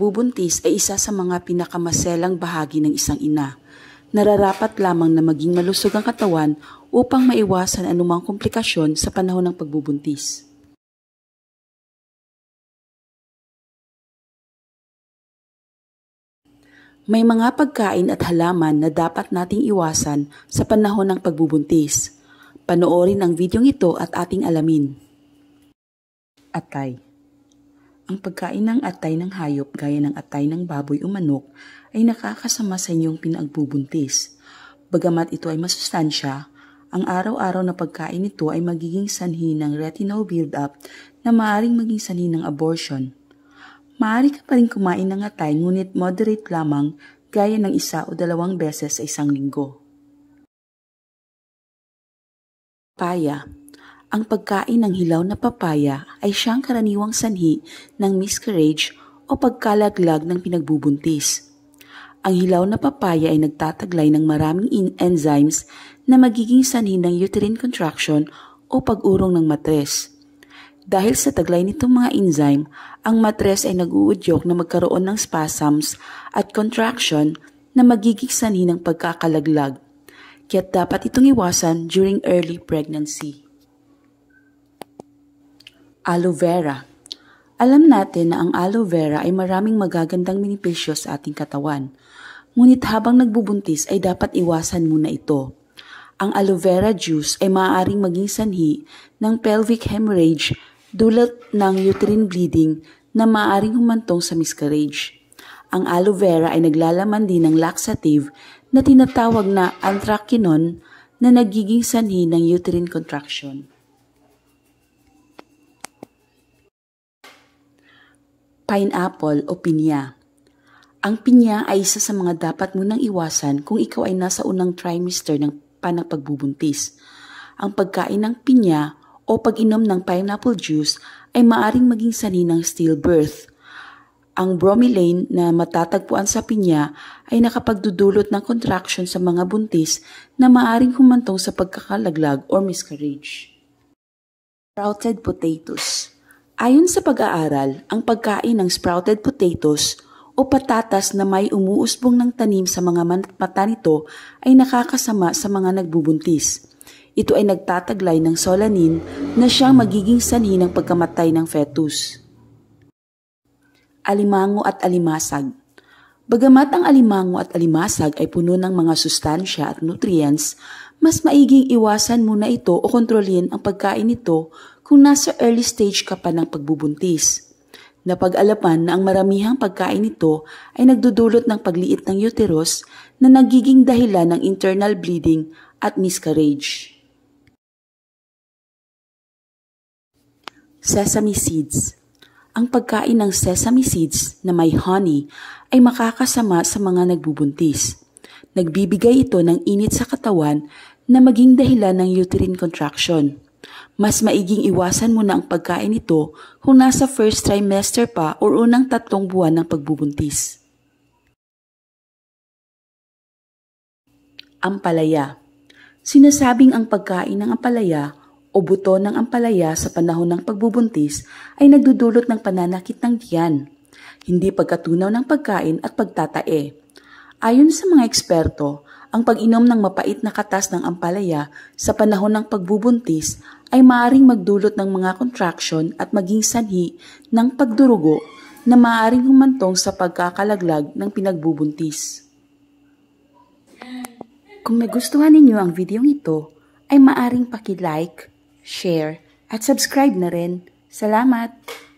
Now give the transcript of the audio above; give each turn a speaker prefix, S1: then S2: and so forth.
S1: pagbubuntis ay isa sa mga pinakamaselang bahagi ng isang ina. Nararapat lamang na maging malusog ang katawan upang maiwasan anumang komplikasyon sa panahon ng pagbubuntis. May mga pagkain at halaman na dapat nating iwasan sa panahon ng pagbubuntis. Panoorin ang videong ito at ating alamin. Atay ang pagkain ng atay ng hayop gaya ng atay ng baboy o manok ay nakakasama sa inyong pinagbubuntis. Bagamat ito ay masustansya, ang araw-araw na pagkain nito ay magiging sanhi ng retinal buildup na maaring maging sanhi ng abortion. Maaari ka pa rin kumain ng atay ngunit moderate lamang gaya ng isa o dalawang beses sa isang linggo. Paya ang pagkain ng hilaw na papaya ay siyang karaniwang sanhi ng miscarriage o pagkalaglag ng pinagbubuntis. Ang hilaw na papaya ay nagtataglay ng maraming in- enzymes na magiging sanhi ng uterine contraction o pag-urong ng matres. Dahil sa taglay nitong mga enzyme, ang matres ay naguudyok na magkaroon ng spasms at contraction na magiging sanhi ng pagkakalaglag. Kaya dapat itong iwasan during early pregnancy. Aloe vera. Alam natin na ang aloe vera ay maraming magagandang minipisyo sa ating katawan. Ngunit habang nagbubuntis ay dapat iwasan muna ito. Ang aloe vera juice ay maaaring maging sanhi ng pelvic hemorrhage dulot ng uterine bleeding na maaaring humantong sa miscarriage. Ang aloe vera ay naglalaman din ng laxative na tinatawag na anthraquinone na nagiging sanhi ng uterine contraction. pineapple o pinya. Ang pinya ay isa sa mga dapat mo nang iwasan kung ikaw ay nasa unang trimester ng panagpagbubuntis. Ang pagkain ng pinya o pag-inom ng pineapple juice ay maaring maging sanin ng stillbirth. Ang bromelain na matatagpuan sa pinya ay nakapagdudulot ng contraction sa mga buntis na maaring humantong sa pagkakalaglag or miscarriage. Sprouted potatoes Ayon sa pag-aaral, ang pagkain ng sprouted potatoes o patatas na may umuusbong ng tanim sa mga mata nito ay nakakasama sa mga nagbubuntis. Ito ay nagtataglay ng solanin na siyang magiging sanhi ng pagkamatay ng fetus. Alimango at alimasag Bagamat ang alimango at alimasag ay puno ng mga sustansya at nutrients, mas maiging iwasan mo na ito o kontrolin ang pagkain nito kung nasa early stage ka pa ng pagbubuntis. Napag-alaman na ang maramihang pagkain nito ay nagdudulot ng pagliit ng uterus na nagiging dahilan ng internal bleeding at miscarriage. Sesame Seeds Ang pagkain ng sesame seeds na may honey ay makakasama sa mga nagbubuntis. Nagbibigay ito ng init sa katawan na maging dahilan ng uterine contraction. Mas maiging iwasan mo na ang pagkain nito kung nasa first trimester pa o unang tatlong buwan ng pagbubuntis. Ampalaya Sinasabing ang pagkain ng ampalaya o buto ng ampalaya sa panahon ng pagbubuntis ay nagdudulot ng pananakit ng tiyan, hindi pagkatunaw ng pagkain at pagtatae. Ayon sa mga eksperto, ang pag-inom ng mapait na katas ng ampalaya sa panahon ng pagbubuntis ay maaring magdulot ng mga contraction at maging sanhi ng pagdurugo na maaring humantong sa pagkakalaglag ng pinagbubuntis. Kung nagustuhan ninyo ang videong ito, ay maaring paki-like, share, at subscribe na rin. Salamat!